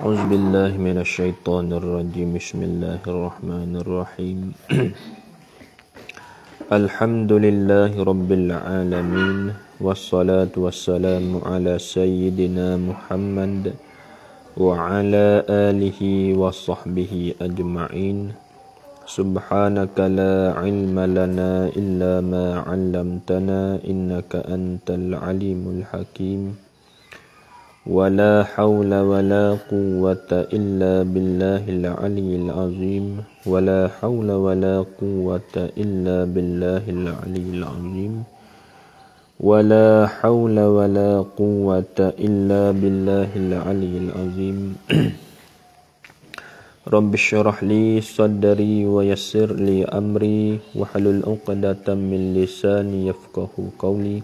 أعوذ بالله من الشيطان الرجيم بسم الله الرحمن الرحيم الحمد لله رب العالمين والصلاة والسلام على سيدنا محمد وعلى آله وصحبه أجمعين سبحانك لا علم لنا إلا ما علمتنا إنك أنت العليم الحكيم ولا حول ولا قوة إلا بالله العلي العظيم ولا حول ولا قوة إلا بالله العلي العظيم ولا حول ولا قوة إلا بالله العلي العظيم ولا حول ولا قوة إلا بالله العلي العظيم Rabbi syurah li saddari wa yassir li amri wa halul uqadatan min lisani yafqahu qawli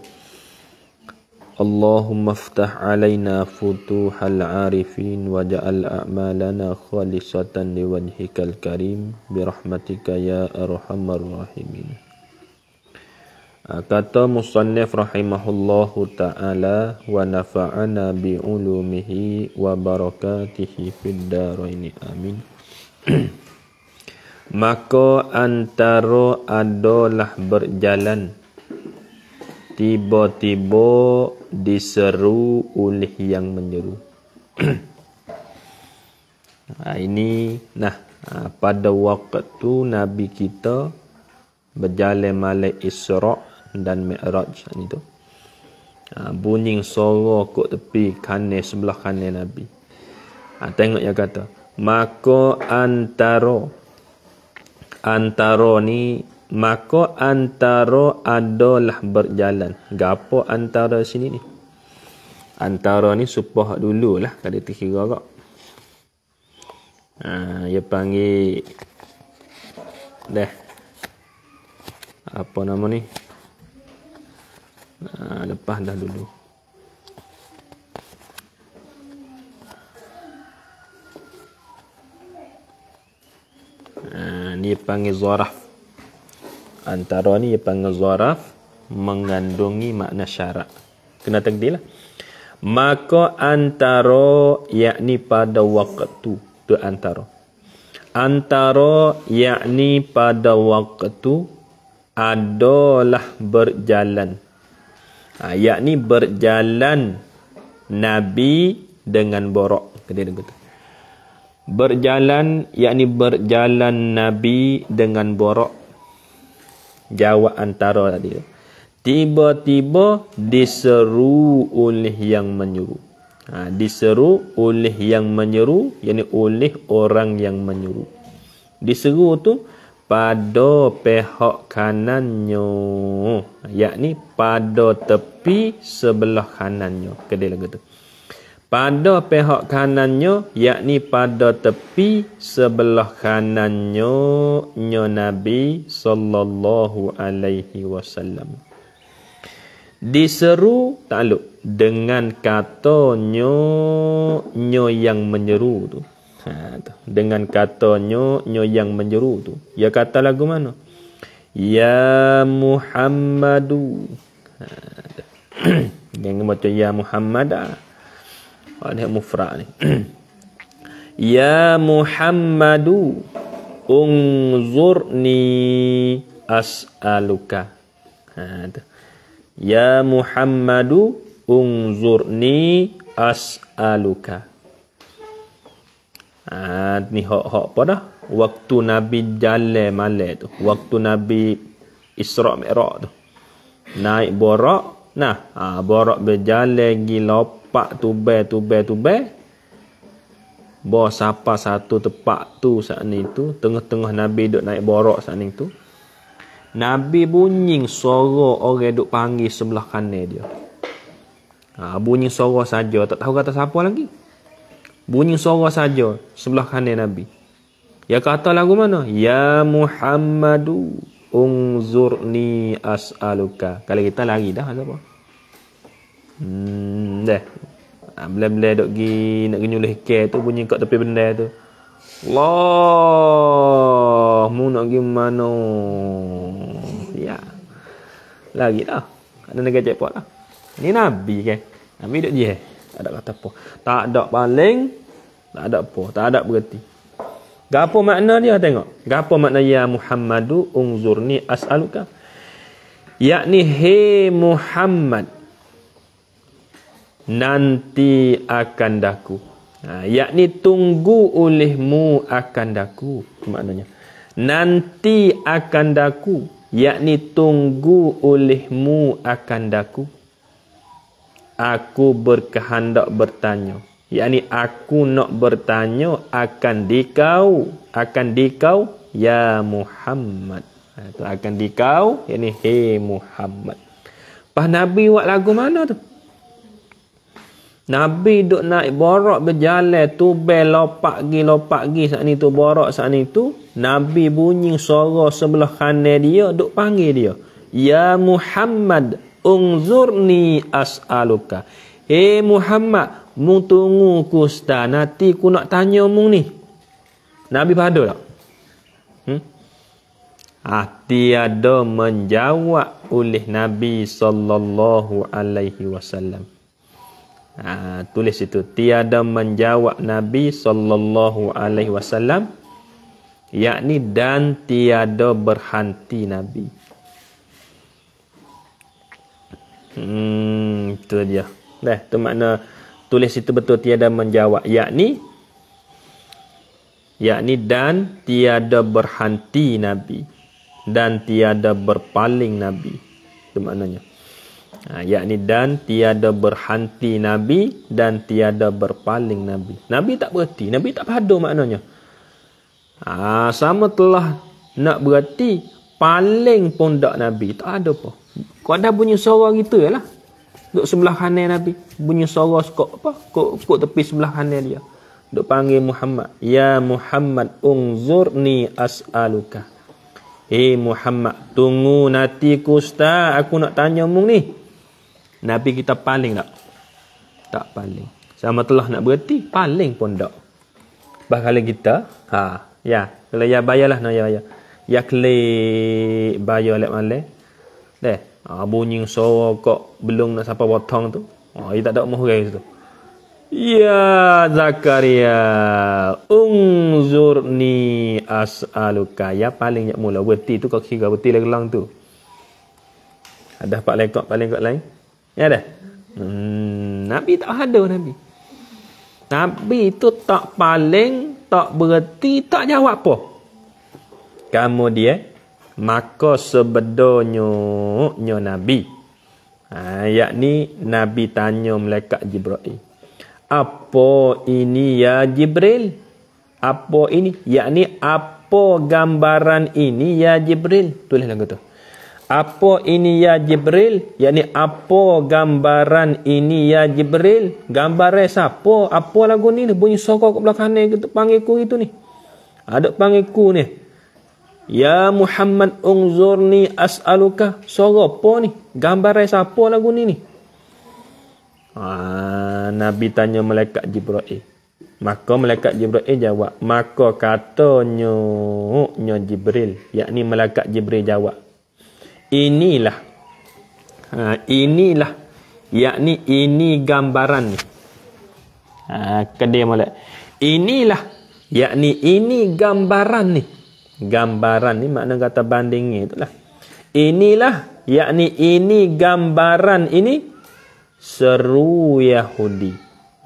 Allahumma aftah alayna futuhal arifin wa ja'al a'malana khalisatan li wajhikal karim birahmatika ya arhamar rahimin ah, Kata Musannif rahimahullahu ta'ala wa nafa'ana bi'ulumihi wa barakatihi fid amin. Maka antara adalah berjalan Tiba-tiba diseru oleh yang menyeru nah, ha, Ini nah ha, pada waktu Nabi kita berjalan malam Isra' dan Mi'raj itu. Ha, bunyi suara kot tepi kanan sebelah kanan Nabi. Ha, tengok yang kata. Mako antaro Antaro ni Mako antaro adalah berjalan Gapo antara sini ni Antara ni supah dulu lah Kali terkira kak ha, ah, Dia panggil Dah Apa nama ni ha, Lepas dah dulu Ah, ni panggil zaraf antara ni panggil zaraf mengandungi makna syarak. kena tegdi lah maka antara yakni pada waktu tu antara antara yakni pada waktu adalah berjalan ha, yakni berjalan Nabi dengan borok kena tegdi Berjalan, yakni berjalan Nabi dengan borok. Jawab antara tadi. Tiba-tiba diseru oleh yang menyuruh. Ha, diseru oleh yang menyuruh, yakni oleh orang yang menyuruh. diseru tu pada pihak kanannya yakni pada tepi sebelah kanannya kedai lagu tu pada pihak kanannya yakni pada tepi sebelah kanannya nya Nabi sallallahu alaihi wasallam diseru takluk dengan katanya nya yang menyeru tu ha tu dengan katanya nya yang menyeru tu ya kata lagu mana ya muhammadu ha, yang macam ya muhammadah ini yang mufrak ni. ya Muhammadu unzurni as'aluka. Ha, tu. Ya Muhammadu unzurni as'aluka. Ha, ni hok-hok apa dah? Waktu Nabi jalan malam tu. Waktu Nabi Isra' Mi'raj tu. Naik borak. Nah, ha, borak berjalan lagi lop tepak tu bel tu bel tu bel Bawa sapa satu tepak tu saat ni tu Tengah-tengah Nabi duduk naik borok saat ni tu Nabi bunying suara orang duduk panggil sebelah kanan dia ha, Bunyi suara saja tak tahu kata siapa lagi Bunyi suara saja sebelah kanan Nabi Ya kata lagu mana? Ya Muhammadu Ungzurni as'aluka Kalau kita lari dah siapa? Lah, Hmm, dah. Ha, ah, Bila-bila duk pergi nak pergi nyulih ke tu bunyi kat tepi benda tu. Allah, mu nak pergi mana? Ya. Lagi dah. Ada negara cek lah. Ni Nabi kan? Nabi duk je. ada kata apa. Tak ada paling, tak ada apa. Tak ada berhenti. Gapo makna dia tengok? Gapo makna ya Muhammadu Ungzurni as'aluka? Yakni he Muhammad nanti akan daku. Ha, yakni tunggu olehmu akan daku. Maknanya nanti akan daku. Yakni tunggu olehmu akan daku. Aku berkehendak bertanya. Yakni aku nak bertanya akan dikau. Akan dikau. Ya Muhammad. Itu ha, akan dikau. Yakni hei Muhammad. Pah Nabi buat lagu mana tu? Nabi duk naik borok berjalan tu bel lopak gi lopak gi saat ni tu borok saat ni tu Nabi bunyi suara sebelah kanan dia duk panggil dia Ya Muhammad unzurni as'aluka Eh Muhammad mu tunggu ku ustaz nanti ku nak tanya mu ni Nabi padu tak? Hmm? Hati ada menjawab oleh Nabi sallallahu alaihi wasallam. Ha, tulis itu tiada menjawab Nabi sallallahu alaihi wasallam yakni dan tiada berhenti Nabi. Hmm, itu dia. Dah, tu makna tulis itu betul tiada menjawab yakni yakni dan tiada berhenti Nabi dan tiada berpaling Nabi. Itu maknanya. Ha, yakni dan tiada berhenti Nabi dan tiada berpaling Nabi. Nabi tak berhenti. Nabi tak padu maknanya. Ha, sama telah nak berhenti. Paling pun tak Nabi. Tak ada apa. Kau dah bunyi suara gitu ya lah. Duduk sebelah kanan Nabi. Bunyi suara kok apa? Kok, kok tepi sebelah kanan dia. Duduk panggil Muhammad. Ya Muhammad ungzurni as'aluka. Eh hey Muhammad, tunggu nanti kusta aku nak tanya mung ni. Nabi kita paling tak? Tak paling. Sama telah nak berhenti, paling pun tak. Bahkan kita, ha, ya, kalau ya bayarlah nak no, ya ya. Ya klik bayar lek male. Deh, ha, bunyi suara kok belum nak sampai botong tu. Ha, dia tak ada mahu gaya tu. Ya Zakaria, unzurni as'aluka. Ya paling yang mula berhenti tu kau kira berhenti lagi lang tu. Ada dapat lekat paling kat lain. Ya dah. Hmm, Nabi tak ada Nabi. Nabi itu tak paling, tak bererti, tak jawab apa. Kamu dia, maka sebedonyo Nabi. Ha, yakni Nabi tanya malaikat Jibril. Apa ini ya Jibril? Apa ini? Yakni apa gambaran ini ya Jibril? Tulis lagu tu. Lah, apa ini ya Jibril? Yani apa gambaran ini ya Jibril? Gambaran eh siapa? Apa lagu ni? bunyi sokok ke belakang ni. Kita panggil ku itu ni. Ada panggil ku ni. Ya Muhammad unzurni as'aluka. Sokok apa ni? Gambaran eh siapa lagu ni ni? Ah, Nabi tanya malaikat Jibril. Maka malaikat Jibril jawab. Maka katanya nyo Jibril. Yakni malaikat Jibril jawab inilah ha, inilah yakni ini gambaran ni ha, kedia molek inilah yakni ini gambaran ni gambaran ni makna kata banding ni itulah inilah yakni ini gambaran ini seru yahudi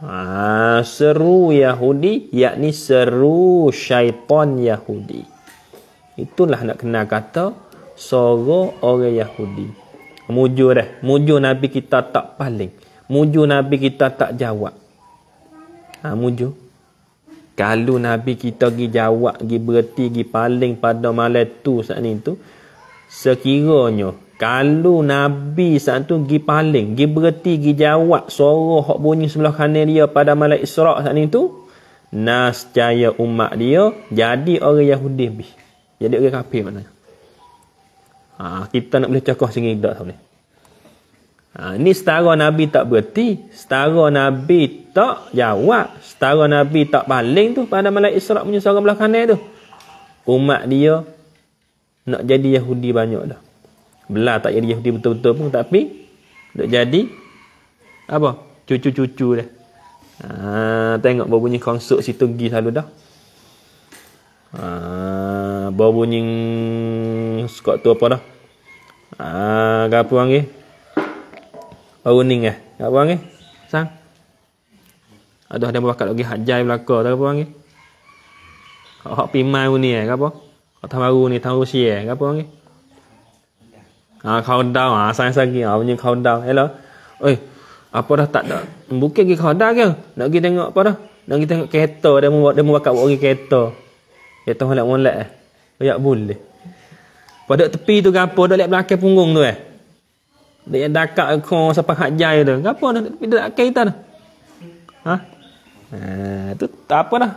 ha, seru yahudi yakni seru syaitan yahudi itulah nak kena kata Soro orang Yahudi. Muju eh. muju Nabi kita tak paling. muju Nabi kita tak jawab. Ha, mujur. Kalau Nabi kita pergi jawab, pergi berhenti, pergi paling pada malam tu saat ni tu. Sekiranya, kalau Nabi saat tu pergi paling, pergi berhenti, pergi jawab, suara hak bunyi sebelah kanan dia pada malam Israq saat ni tu. Nas jaya umat dia, jadi orang Yahudi. Jadi orang kafir maknanya. Ha, kita nak boleh cakoh sini dah sama ni. Ha, ni setara Nabi tak berhenti. Setara Nabi tak jawab. Setara Nabi tak paling tu pada malam Israq punya seorang belah kanan tu. Umat dia nak jadi Yahudi banyak dah. Belah tak jadi Yahudi betul-betul pun. Tapi nak jadi apa? Cucu-cucu dia. Ha, tengok berbunyi konsep situ pergi selalu dah. Haa bau bunyi skot tu apa dah. Ah, apa panggil? Bau ning eh. Apa panggil? Sang. Aduh ada bakat lagi hajai belaka tak apa panggil. Kau hak pimai bunyi eh, apa? Kau tahu baru ni tahu si eh, apa panggil? Ha, ah, kau dah ah, sang sagi. Ah, bunyi kau dah. Hello. Oi. Apa dah tak dah? Bukan pergi kau dah ke? Nak pergi tengok apa dah? Nak pergi tengok kereta dia mau dia mau bakat orang kereta. Kereta halak molek eh. Ayak boleh. Pada tepi tu gapo dak lihat belakang punggung tu eh. Dak yang dakak ko siapa hak jai tu. Gapo dak tepi dak kaitan. Ha? Ah, tu tak apa dah.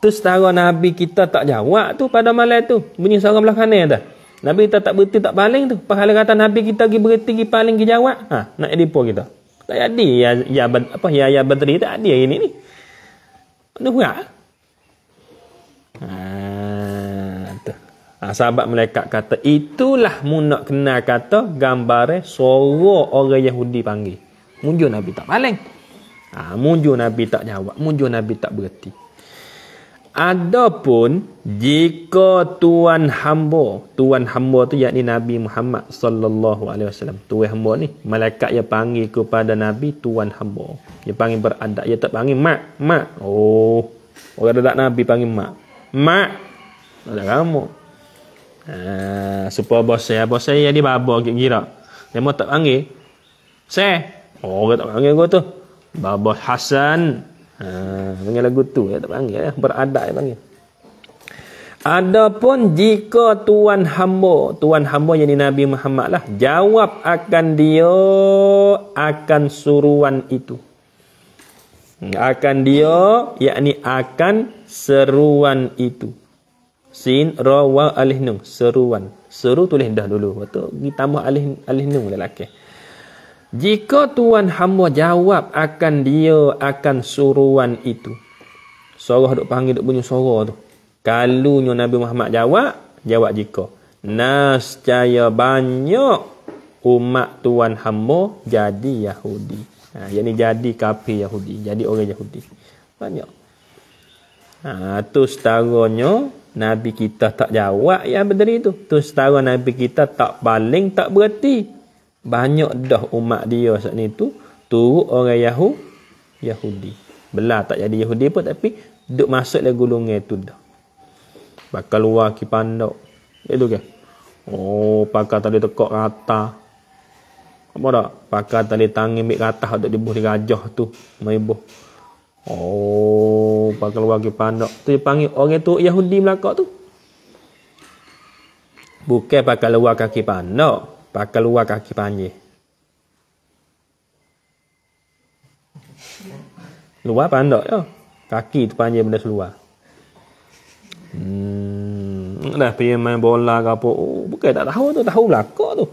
Tu setara Nabi kita tak jawab tu pada malam tu. Bunyi seorang belakang ni tu. Nabi kita tak berhenti tak paling tu. Pahala kata Nabi kita pergi berhenti pergi paling pergi jawab. Ha, nak depo kita. Tak jadi ya ya apa ya ya bateri tak ada ini ni. Nuhuak. Ha, Ha, sahabat malaikat kata, itulah mu nak kenal kata gambar suara orang Yahudi panggil. Mujur Nabi tak paling. Ha, mujur Nabi tak jawab. Mujur Nabi tak berhenti. Adapun jika tuan hamba, tuan hamba tu yakni Nabi Muhammad sallallahu alaihi wasallam. Tuan hamba ni malaikat yang panggil kepada Nabi tuan hamba. Dia panggil beradab, dia tak panggil mak, mak. Oh. Orang dekat Nabi panggil mak. Mak. Ada ramai. Ah, super bos saya, bos saya jadi babo gira. Dia mau tak panggil. Saya. Oh, ah, dia tak panggil gua tu. Babo Hasan. Eh. Ha, panggil lagu tu ya, tak panggil ya. Beradab ya panggil. Adapun jika tuan hamba, tuan hamba yang Nabi Muhammad lah, jawab akan dia akan suruan itu. Akan dia, yakni akan seruan itu. Sin ra wa alif nun seruan. Seru tulis dah dulu. Betul ditambah alih alih nun lelaki. Jika tuan hamba jawab akan dia akan suruan itu. Suara duk panggil duk bunyi suara tu. Kalunya Nabi Muhammad jawab, jawab jika. Nas caya banyak umat tuan hamba jadi Yahudi. Ha, yang ini jadi kafir Yahudi. Jadi orang Yahudi. Banyak. Ha, tu setaranya Nabi kita tak jawab yang benda ni tu. Tu setara Nabi kita tak paling tak berhenti. Banyak dah umat dia saat ni tu. Turut orang Yahud, Yahudi. Belah tak jadi Yahudi pun tapi duduk masuk dalam gulungan tu dah. Bakal luar ki pandok. Itu ya, ke? Oh, pakai tadi tekok rata. Apa dah? Pakai tadi tangan ambil rata untuk dibuh di gajah tu. Mereboh. Oh, pakai luar ke pandak. Tu dia panggil orang tu Yahudi Melaka tu. Bukan pakai luar kaki pandok, Pakai luar kaki panjang. Luar pandak ya. Kaki tu panjang benda seluar. Hmm, dah pergi main bola ke apa. Oh, bukan tak tahu tu. Tahu Melaka tu.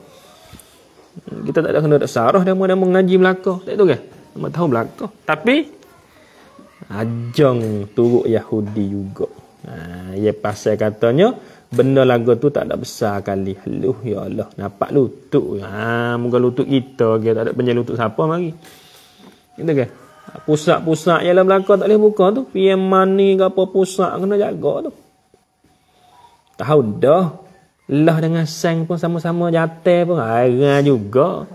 Kita tak ada kena tak sarah dia mengaji Melaka. Tak tahu ke? Tak tahu Melaka. Tapi, Ajong, turuk Yahudi juga. Ha, ya pasal katanya benda lagu tu tak ada besar kali. Aluh ya Allah, nampak lutut. Ha, muka lutut kita ke tak ada penyel lutut siapa mari. Gitu ke? Pusat-pusat yang dalam belakang tak boleh buka tu. PM money ke apa pusat kena jaga tu. Tahu dah. Lah dengan sang pun sama-sama jatuh pun. Airan juga.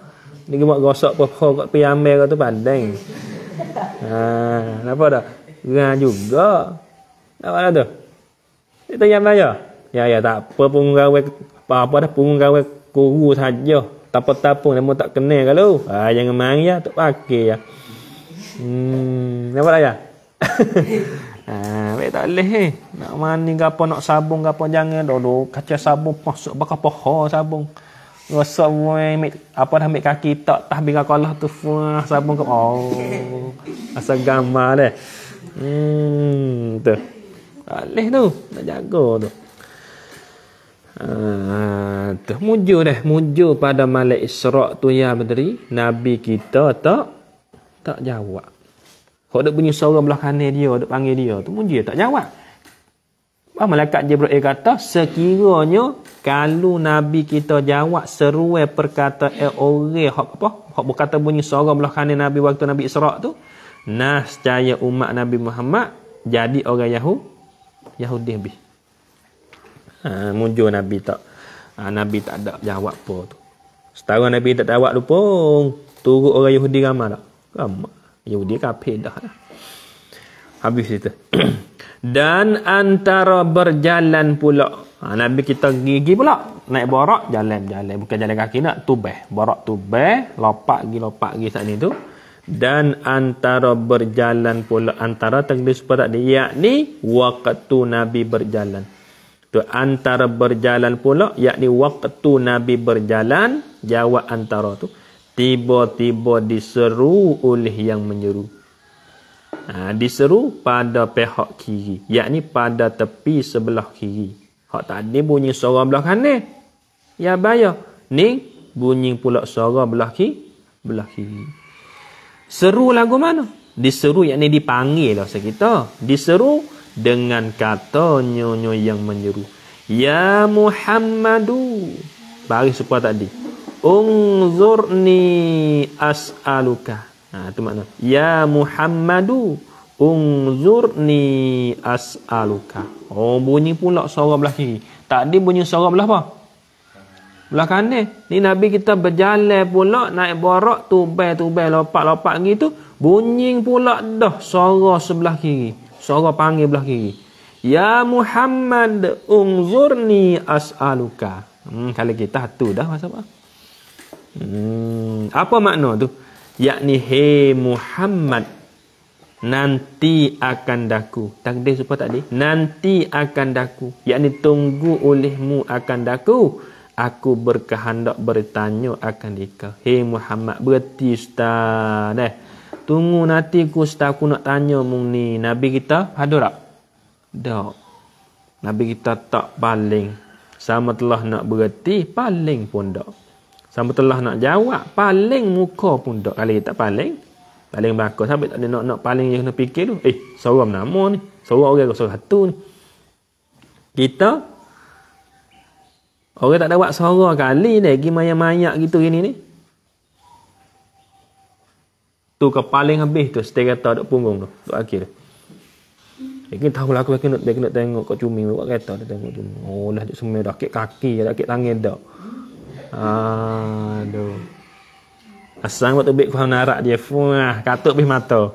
Ni buat gosok pokok kat PM kat tu pandai. Ah, nampak tak? Gerang juga. Nampak tak tu? Dia tanya saya. Ya, ya tak apa pun gawe apa-apa dah pun gawe kuru saja. Tapa-tapung nama tak kenal kalau. Ah jangan main ya, lah, tak pakai ya. Hmm, nampak tak ya? ah, baik tak leh. Eh. Nak mani gapo nak sabung gapo jangan dulu. Kaca sabung masuk bakal poho sabung. Rasa buang ambil apa dah ambil kaki tak tahbir qalah tu fuh sabun kau. Oh. Asal gambar dah. Hmm, tu. Alih tu, nak jaga tu. Ah, uh, tu muju dah, muju pada malaikat Isra tu ya menteri, nabi kita tak tak jawab. Kau dok bunyi suara belah kanan dia, dok panggil dia, tu muju tak jawab. Ah, malaikat Jibril kata sekiranya kalau nabi kita jawab seruai perkataan eh, orang apa apa hak berkata bunyi suara belah kanan nabi waktu nabi Israq tu nascaya umat nabi Muhammad jadi orang Yahud Yahudi habis. Ha muncul nabi tak ha, nabi tak ada jawab apa tu. Setara nabi tak jawab lupa turut orang Yahudi ramai tak? Ramai. Yahudi kafir dah. Habis cerita. Dan antara berjalan pula. Ha, Nabi kita gigi pula. Naik borak, jalan, jalan. Bukan jalan kaki nak, tubeh. Borak tubeh, lopak gi, lopak gi saat ni tu. Dan antara berjalan pula. Antara tenggelis pun tak Yakni, waktu Nabi berjalan. Tu antara berjalan pula, yakni waktu Nabi berjalan, jawab antara tu. Tiba-tiba diseru oleh yang menyeru ha, diseru pada pihak kiri yakni pada tepi sebelah kiri hak tadi bunyi suara belah kanan ya bahaya ni bunyi pula suara belah kiri belah kiri seru lagu mana diseru yakni dipanggil lah sekita diseru dengan kata nyonya yang menyeru ya muhammadu baris apa tadi Ungzurni as'aluka Ha, itu makna. Ya Muhammadu unzurni as'aluka. Oh, bunyi pula suara belah kiri. ada bunyi suara belah apa? Belah kanan. Ni Nabi kita berjalan pula naik borok, tubai-tubai, lopak-lopak gitu. Bunyi pula dah suara sebelah kiri. Suara panggil belah kiri. Ya Muhammad unzurni as'aluka. Hmm, kalau kita tu dah masa apa? Hmm, apa makna tu? yakni hey Muhammad nanti akan daku takdir supaya tadi nanti akan daku yakni tunggu olehmu akan daku aku berkehendak bertanya akan dikau hey Muhammad berhenti ustaz eh. tunggu nanti aku ustaz aku nak tanya mung ni nabi kita ada tak tak nabi kita tak paling sama telah nak berhenti paling pun tak Sampai telah nak jawab Paling muka pun tak kali dia tak paling Paling bakal Sampai tak ada nak-nak paling yang nak fikir tu Eh, seorang nama ni Seorang orang ke satu ni Kita Orang tak dapat seorang kali ni Lagi mayak-mayak gitu ini ni Tu ke paling habis tu Seterata duk punggung tu Duk akhir Ini Lagi tahu lah aku Lagi nak, nak tengok kau cumi Buat kereta dia tengok cumi Oh dah semua dah Kek kaki Dah kek tangan dah Aduh. Asang waktu bik kau narak dia fuah katuk bih mata.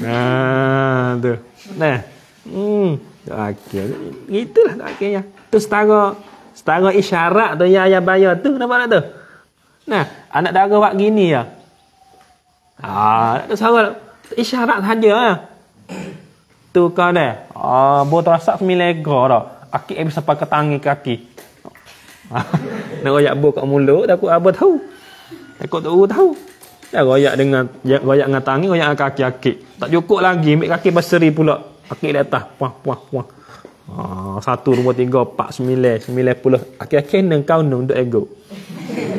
nah tu. Nah. Hmm. Okey. Itulah akhirnya. Tu setara setara isyarat tu ya ayah bayar tu nampak tak tu? Nah, anak dara buat gini ya. Ah, tu sama isyarat saja ya. Tu kau ah, dah. Ah, bo terasa semilego dah. Akik bisa eh, pakai tangi kaki. Ah, nak royak bul kat mulut takut apa ah, tahu. Takut tahu tahu. Dah royak dengan ya, royak dengan tangi, royak dengan kaki akik. Tak cukup lagi, ambil kaki berseri pula. Kaki dah atas, puah puah puah. Ah, 1 2 3 4 9 90. akik kaki nang kau nang duk ego.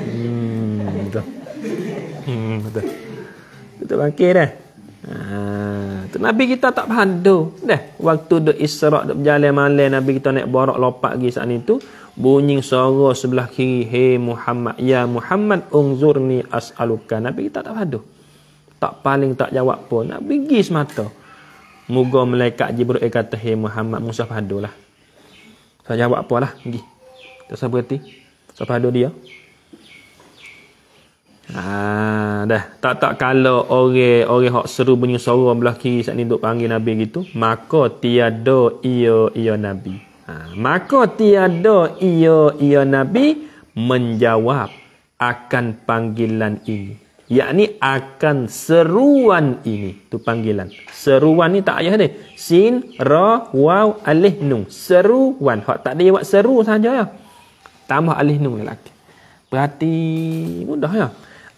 Hmm, betul. Hmm, betul. Betul bangkit dah. Eh? Ha, Nabi kita tak faham tu. Dah, waktu duk Isra' duk berjalan malam Nabi kita naik borok lopak pergi saat itu. tu bunyi suara sebelah kiri hey Muhammad ya Muhammad unzurni as'aluka Nabi kita tak padu tak paling tak jawab pun nak pergi semata Moga malaikat Jibril kata hey Muhammad Musa padulah saya jawab apalah pergi tak sabar hati tak padu dia Ah, dah. Tak tak kalau orang-orang hok seru bunyi suara belah kiri saat ni duk panggil Nabi gitu, maka tiada ia ia Nabi. Ha, maka tiada ia ia Nabi menjawab akan panggilan ini. Yakni akan seruan ini. tu panggilan. Seruan ni tak ayah ni. Sin, ra, waw, alih, nung. Seruan. Hak tak ada buat seru saja ya. Tambah alih nung ni lagi. Berarti mudah ya.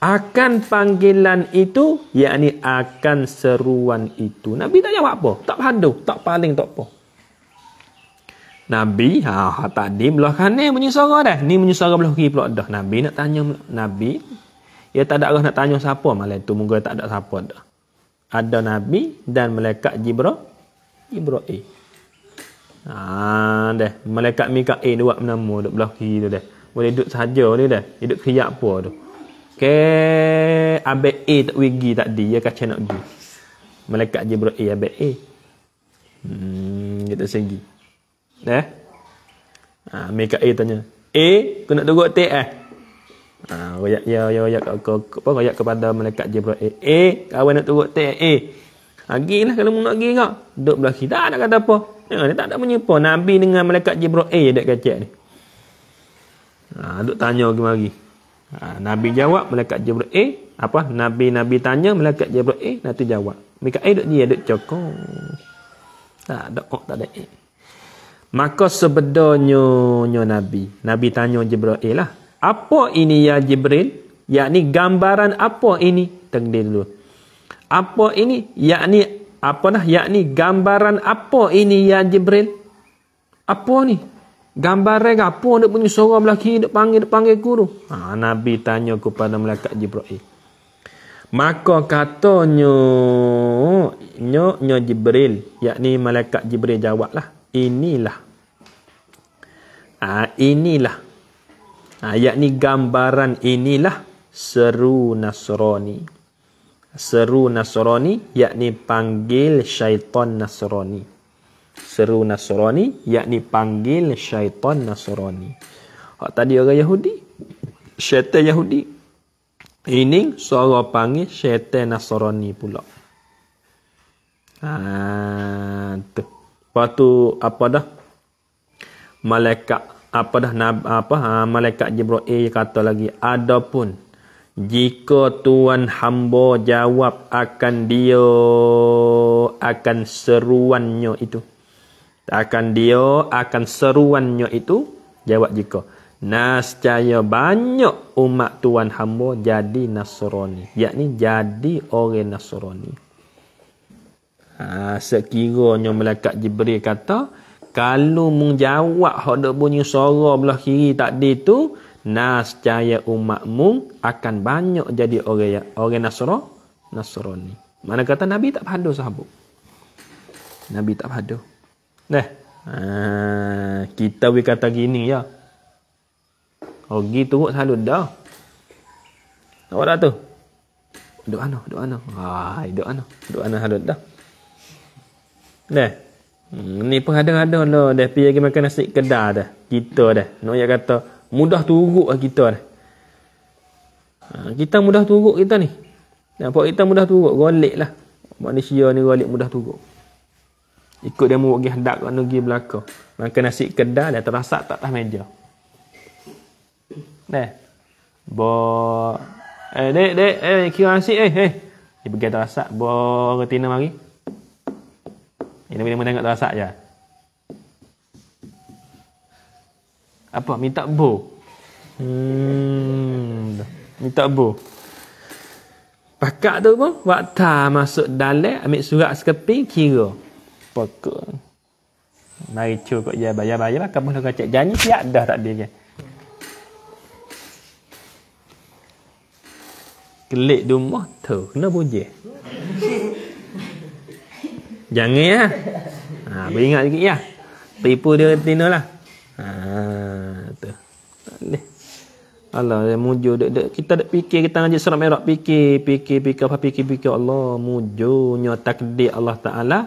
Akan panggilan itu, yakni akan seruan itu. Nabi tak jawab apa? Tak padu, tak paling, tak apa. Nabi ha, ha tak ni belah kanan bunyi suara dah. Ni bunyi suara belah kiri pula dah. Nabi nak tanya Nabi. Ya tak ada arah nak tanya siapa malam tu. Moga tak ada siapa dah. Ada Nabi dan malaikat Jibril. Jibril. Ha dah. Malaikat Mikail dua bernama duduk belah kiri tu dah. Boleh duduk saja ni dah. Duduk kiyak apa tu. Ke abe A tak wigi tadi ya kacau nak pergi. Malaikat Jibril abe A. Hmm, kita segi. Eh? Ha, Ambil kat A tanya. A, kau nak duduk take eh? Ha, royak, ya, ya, ya, kau, kau, apa, royak kepada malaikat Jibril. A, A kau nak duduk take eh? A. Ha, lah kalau nak pergi kau. Duduk belah kita, nak kata apa. Ya, dia tak ada menyumpah. Nabi dengan malaikat Jibril A yang dekat kacik ni. Ha, duduk tanya kemari. Ha, Nabi jawab, malaikat Jibril A. Apa? Nabi-Nabi tanya, malaikat Jibril A. Nanti jawab. Mereka A dia, duduk cokong. Tak, duduk kok tak ada A. Maka sebenarnya nyo Nabi. Nabi tanya Jibril eh lah. Apa ini ya Jibril? Yakni gambaran apa ini? Tengdil dulu. Apa ini? Yakni apa nah? Yakni gambaran apa ini ya Jibril? Apa ni? Gambaran apa nak punya suara lelaki nak panggil nak panggil guru? Ha, Nabi tanya kepada malaikat Jibril. Maka katanya nyo nyo Jibril, yakni malaikat Jibril jawablah inilah ha, inilah ha, ah, yakni gambaran inilah seru Nasrani seru Nasrani yakni panggil syaitan Nasrani seru Nasrani yakni panggil syaitan Nasrani Oh tadi orang Yahudi syaitan Yahudi ini suara panggil syaitan Nasrani pula Ah, tu. Lepas tu apa dah? Malaikat apa dah apa ha, malaikat Jibril eh, kata lagi adapun jika tuan hamba jawab akan dia akan seruannya itu akan dia akan seruannya itu jawab jika nascaya banyak umat tuan hamba jadi nasrani yakni jadi orang nasrani Ha, sekiranya melekat Jibril kata, kalau menjawab hak bunyi suara belah kiri tadi tu, umat umatmu akan banyak jadi orang yang orang Nasrah, Nasrani. Mana kata Nabi tak padu sahabat. Nabi tak padu. Nah, ha, kita we kata gini ya. Ogi turut salut dah. Tak ada tu. Doa noh, doa noh. Hai, doa noh. Doa noh salut dah. Dah. Hmm, ni pun ada-ada lah. Dah pergi lagi makan nasi kedah dah. Kita dah. Nak ayat kata, mudah turuk lah kita dah. Ha, kita mudah turuk kita ni. Nampak kita mudah turuk. Golek lah. Manusia ni golek mudah turuk. Ikut dia mau pergi hendak kat negeri belakang. Makan nasi kedah dah terasa tak atas meja. Dah. Bo. Eh, dek, dek. Eh, kira nasi. Eh, eh. Dia pergi terasak. Bo, retina mari. Ini boleh tengok terasa je. Apa? Minta bo. Hmm. Minta bo. Pakat tu pun waktu masuk dalek ambil surat sekeping kira. Pakat. Mari cu kok ya bayar bayar lah kamu nak cek janji siap dah tak dia. Kelik dumah tu kena bunyi. Jangan ya. Ha, beringat sikit ya. Tipu dia tina lah. Ha, tu. Allah dia mujo kita dak fikir kita ngaji seram merah fikir fikir fikir apa fikir fikir Allah Mujo mujonya takdir Allah taala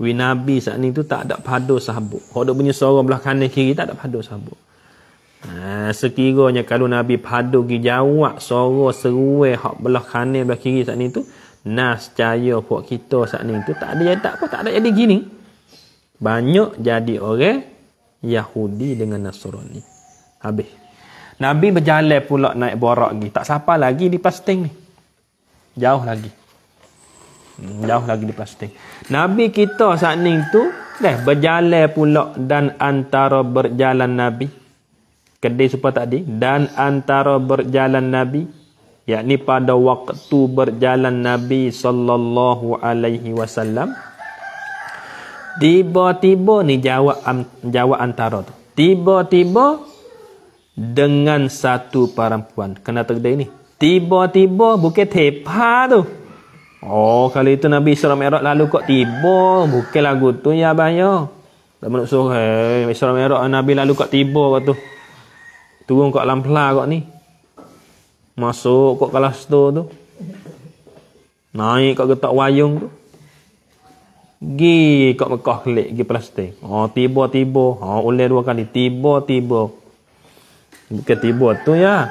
wi nabi saat ni tu tak ada padu sahabat kalau dak punya seorang belah kanan kiri tak ada padu sahabat ha, sekiranya kalau nabi padu gi jawab suara seruai hok belah kanan belah kiri saat ni tu nas cahaya buat kita saat ni tu tak ada yang tak apa tak ada jadi gini banyak jadi orang Yahudi dengan Nasrani habis Nabi berjalan pula naik borak lagi tak sapa lagi di pasting ni jauh lagi hmm, jauh lagi di pasting. Nabi kita saat ni tu dah eh, berjalan pula dan antara berjalan Nabi kedai supaya tadi dan antara berjalan Nabi yakni pada waktu berjalan Nabi sallallahu alaihi wasallam tiba-tiba ni jawab jawab antara tu tiba-tiba dengan satu perempuan kena terjadi ni tiba-tiba bukan tepa tu oh kali itu Nabi Isra Mikraj lalu kok tiba bukan lagu tu ya bahaya tak menuk suruh hey, eh, Isra Mikraj Nabi lalu kok tiba kok tu turun kok lamplah kok ni Masuk kok kelas tu tu. Naik kok getak wayung tu. Gi kok Mekah kelik gi plastik. Ha oh, tiba-tiba, ha oh, oleh dua kali tiba-tiba. Bukan tiba tu ya.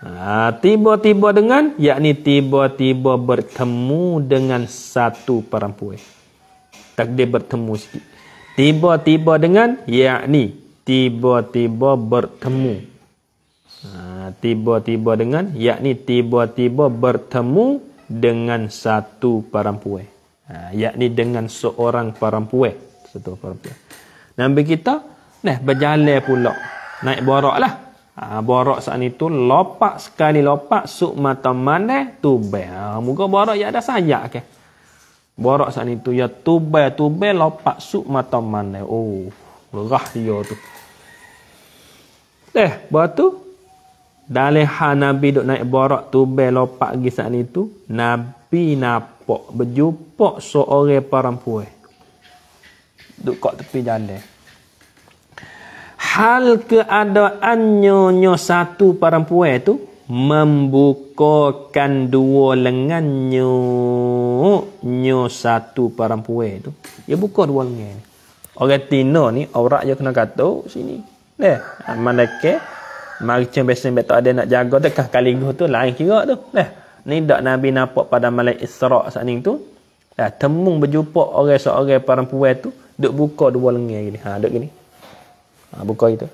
Ha, tiba-tiba dengan yakni tiba-tiba bertemu dengan satu perempuan. Takdir bertemu sikit. Tiba-tiba dengan yakni tiba-tiba bertemu Ha, tiba-tiba dengan yakni tiba-tiba bertemu dengan satu perempuan. ha, yakni dengan seorang perempuan, satu perempuan. Nabi kita nah berjalan pula. Naik boraklah. lah. ha, borak saat itu lopak sekali lopak suk mata mana tubeh. Ha, muka borak ya ada sayak okay. Borak saat itu ya tubeh tubeh lopak suk mata mana. Oh, lerah dia tu. Eh, batu tu Daleha Nabi duk naik borak tu belopak pergi saat ni tu. Nabi nampak berjumpa seorang perempuan. Duk kat tepi jalan. Hal keadaannya nyo satu perempuan tu membukakan dua lengan nyo satu perempuan tu. Dia buka dua lengan ni. Orang Tino ni, orang je kena kata oh, sini. Eh, mana ke? Mari cium besin betul ada nak jaga tu kah kali tu lain kira tu. Nah. Ni dak Nabi nampak pada malam Isra saat ni tu. Nah, temung berjumpa orang seorang perempuan tu duk buka dua lengan gini. Ha duk gini. Ha buka itu.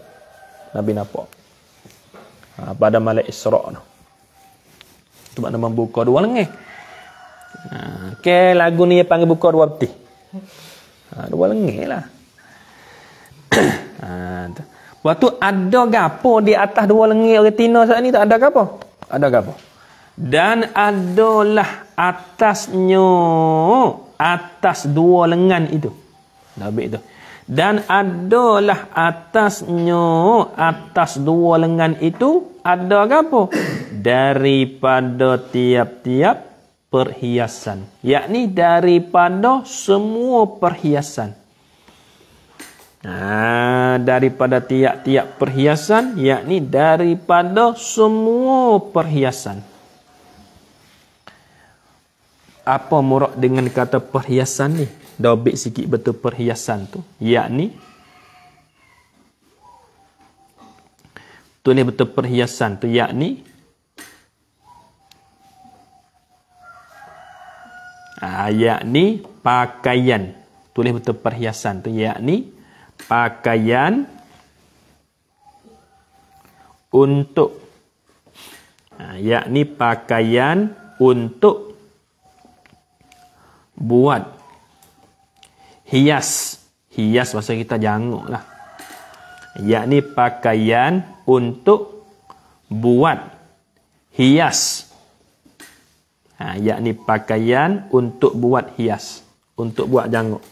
Nabi nampak. Ha, pada malam Isra tu. Tu makna membuka dua lengan. Ha ke okay, lagu ni yang panggil buka dua peti. Ha dua lengan lah. ha tu. Waktu ada gapo di atas dua lengit retina saat ni tak ada gapo. Ada gapo. Dan adalah atasnya atas dua lengan itu. Lebih itu. Dan adalah atasnya atas dua lengan itu ada gapo daripada tiap-tiap perhiasan. Yakni daripada semua perhiasan. Ha, daripada tiap-tiap perhiasan, yakni daripada semua perhiasan. Apa murak dengan kata perhiasan ni? Dobit sikit betul perhiasan tu. Yakni, tulis betul perhiasan tu, yakni, ha, yakni pakaian. Tulis betul perhiasan tu, yakni, yakni, pakaian untuk ha, yakni pakaian untuk buat hias hias masa kita janguklah yakni pakaian untuk buat hias ha yakni pakaian untuk buat hias untuk buat janguk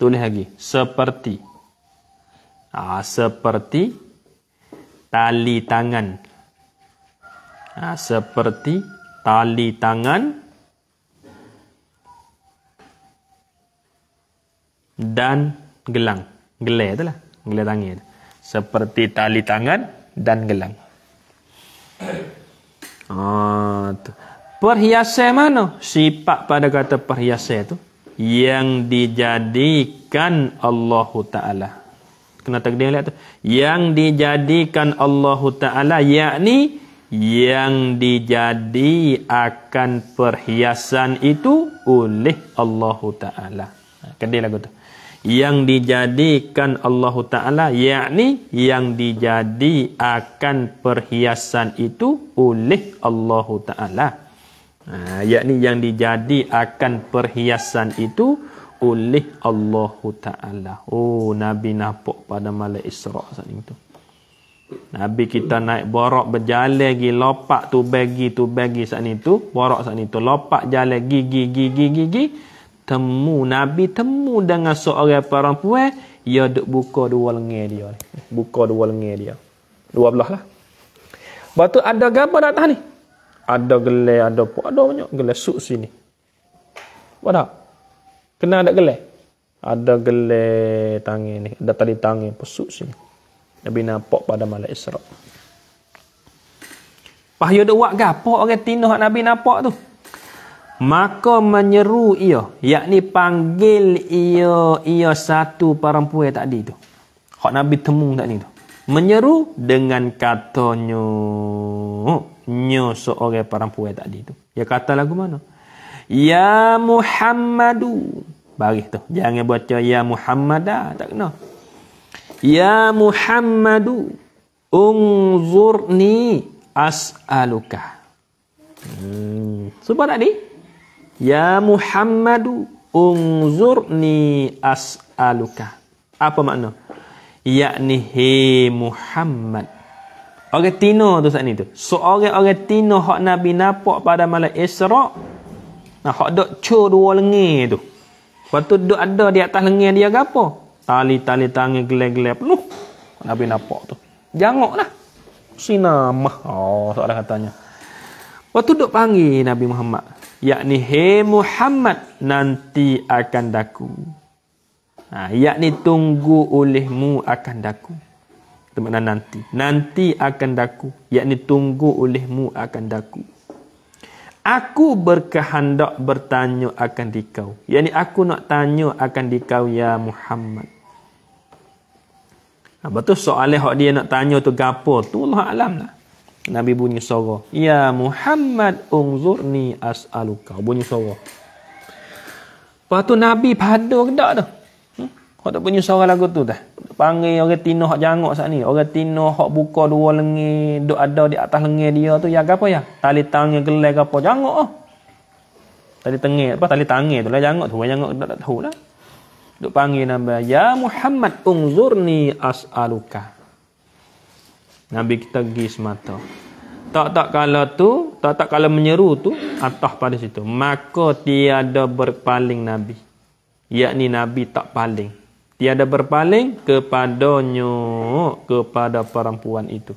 tulis lagi seperti ha, seperti tali tangan ha, seperti tali tangan dan gelang gelai itulah gelai tangan seperti tali tangan dan gelang ha, tu. perhiasan mana sifat pada kata perhiasan tu yang dijadikan Allah Ta'ala kena takdir lihat tu yang dijadikan Allah Taala yakni yang dijadi akan perhiasan itu oleh Allah Taala kedil kan lagu tu yang dijadikan Allah Taala yakni yang dijadi akan perhiasan itu oleh Allah Taala ha, yakni yang dijadi akan perhiasan itu oleh oleh Allah Taala. Oh Nabi nampak pada malam Isra saat itu. Nabi kita naik borok berjalan lagi lopak tu bagi tu bagi saat itu, borok saat itu lopak jalan gigi gigi gigi gigi temu Nabi temu dengan seorang perempuan ia duk buka dua lengan dia. Buka dua lengan dia. Dua belah lah. Lepas tu ada gambar datang ni. Ada gelai, ada apa, ada banyak gelai suk sini. Apa tak? Kena ada gelai. Ada gelai tangan ni. Ada tali tangan. Pesuk sini. Nabi nampak pada malam Isra. Pahaya dia buat gapo orang tinuh yang Nabi nampak tu. Maka menyeru ia. Yakni panggil ia, ia satu perempuan tadi tu. Hak Nabi temu tadi tu. Menyeru dengan katanya. Nyo seorang perempuan tadi tu. Dia kata lagu Mana? Ya Muhammadu. Baris tu. Jangan baca Ya Muhammadah. Tak kena. Ya Muhammadu. Ungzurni as'aluka. Hmm. Sumpah tak ni? Ya Muhammadu. Ungzurni as'aluka. Apa makna? Yakni he Muhammad. Orang Tino tu saat ni tu. Seorang so, Tino hak Nabi nampak pada malam Isra' Nah, hak dok cu dua lengan tu. Lepas tu dok ada di atas lengan dia ke apa? Tali-tali tangan gelap-gelap penuh. Nabi nampak tu. Jangok lah. Sinamah. Oh, soalan katanya. Lepas tu dok panggil Nabi Muhammad. Yakni, hey Muhammad, nanti akan daku. Nah, yakni tunggu olehmu akan daku. Teman-teman nanti. Nanti akan daku. Yakni tunggu olehmu akan daku. Aku berkehendak bertanya akan dikau. Yang ini aku nak tanya akan dikau, Ya Muhammad. Nah, ha, betul soalan yang dia nak tanya tu gapo tu Allah alam lah. Nabi bunyi suara. Ya Muhammad unzurni as'aluka. Bunyi suara. Lepas tu Nabi padu ke tak tu? Kau tak punya suara lagu tu dah. Panggil orang tinoh hak jangok saat ni. Orang tinoh hak buka dua lengi, duk ada di atas lengi dia tu ya apa ya? Tali tangan gelai ke apa jangok ah. Tali tengil apa tali tangan tu lah jangok tu. Jangok tak, tak tahu lah. Duk panggil nama ya Muhammad unzurni as'aluka. Nabi kita pergi semata. Tak tak kala tu, tak tak kala menyeru tu atas pada situ. Maka tiada berpaling Nabi. Yakni Nabi tak paling tiada berpaling kepadanya kepada perempuan itu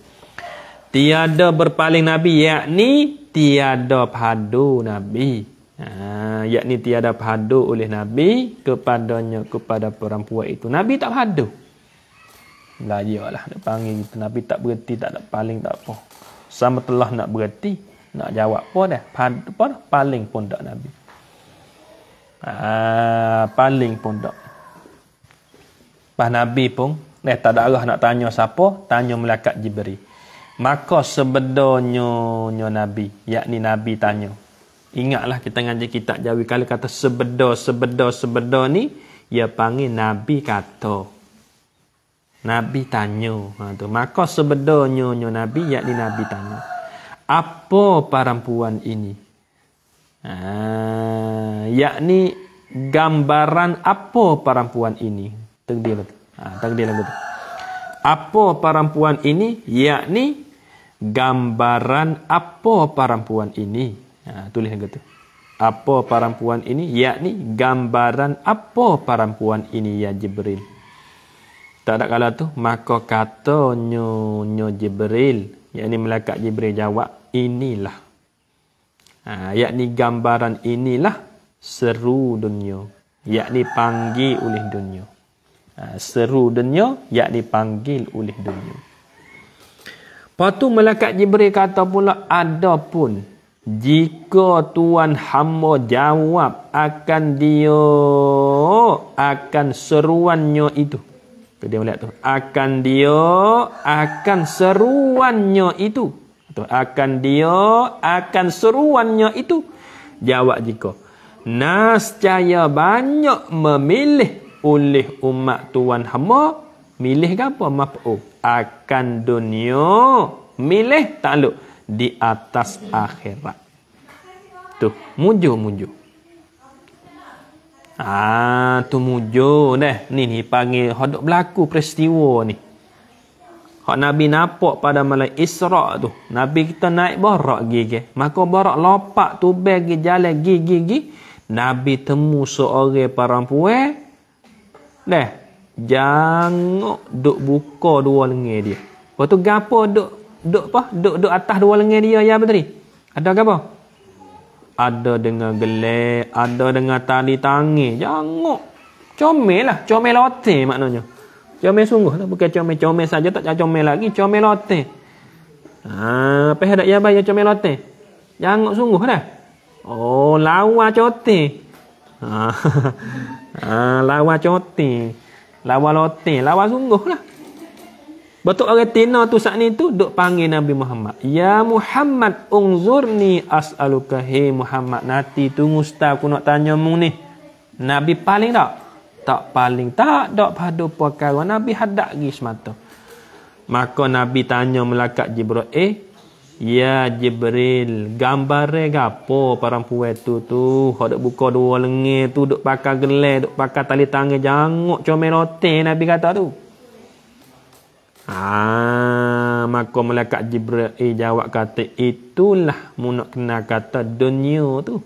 tiada berpaling nabi yakni tiada padu nabi ha, yakni tiada padu oleh nabi kepadanya kepada perempuan itu nabi tak padu belajarlah nak panggil gitu nabi tak berhenti tak ada paling tak apa sama telah nak berhenti nak jawab apa dah padu apa paling pun tak nabi Ah paling pun Lepas Nabi pun, eh tak ada arah nak tanya siapa, tanya malaikat Jibril. Maka sebedarnya nyo Nabi, yakni Nabi tanya. Ingatlah kita ngaji kita Jawi kali kata sebeda sebeda sebeda ni Ya panggil Nabi kata. Nabi tanya. Ha tu. Maka sebedarnya nyo Nabi yakni Nabi tanya. Apa perempuan ini? Ha, yakni gambaran apa perempuan ini? takdir tu. Ha, takdir lagu tu. Apa perempuan ini? Yakni gambaran apa perempuan ini? Ha, tulis lagu tu. Apa perempuan ini? Yakni gambaran apa perempuan ini ya Jibril? Tak ada kalau tu. Maka kata nyo, nyo Jibril. Yakni melakat Jibril jawab. Inilah. Ha, yakni gambaran inilah seru dunia. Yakni panggil oleh dunia. Ha, seru dunia yang dipanggil oleh dunia. Patu tu malaikat Jibril kata pula ada pun jika tuan hamba jawab akan dia akan seruannya itu. Dia melihat tu akan dia akan seruannya itu. Tu akan dia akan seruannya itu. Jawab jika nascaya banyak memilih oleh umat tuan hamba milih ke apa mafu oh, akan dunia milih takluk di atas akhirat tu muju muju ah tu muju deh ni ni panggil hodok berlaku peristiwa ni hak nabi nampak pada malam Isra tu nabi kita naik barak gigi maka barak lopak tu bagi jalan gigi gigi nabi temu seorang perempuan Neh. Jangan duk buka dua lengan dia. Lepas tu gapo duk duk apa? Duk duk atas dua lengan dia ya betul ni. Ada gapo? Ada dengan gelek, ada dengan tali tangi. Jangan. Comel lah, comel lote maknanya. Comel sungguh lah, bukan comel-comel saja tak comel lagi, comel lote. Ha, apa ya bayar comel lote? Jangan sungguh lah Oh, lawa cote ha, lawa coti lawa loti lawa sungguh lah betul orang tina tu saat ni tu duk panggil Nabi Muhammad ya Muhammad ungzurni as'aluka hey Muhammad nanti tunggu ustaz aku nak tanya mu ni Nabi paling tak tak paling tak dak pada perkara Nabi hadak gi semata maka Nabi tanya melakat Jibril eh Ya Jibril, gambar eh gapo parang puet tu tu. Hak buka dua lengan tu dak pakai gelai, dak pakai tali tangan jangok comel roti Nabi kata tu. Ah, maka malaikat Jibril eh jawab kata itulah mu nak kena kata dunia tu.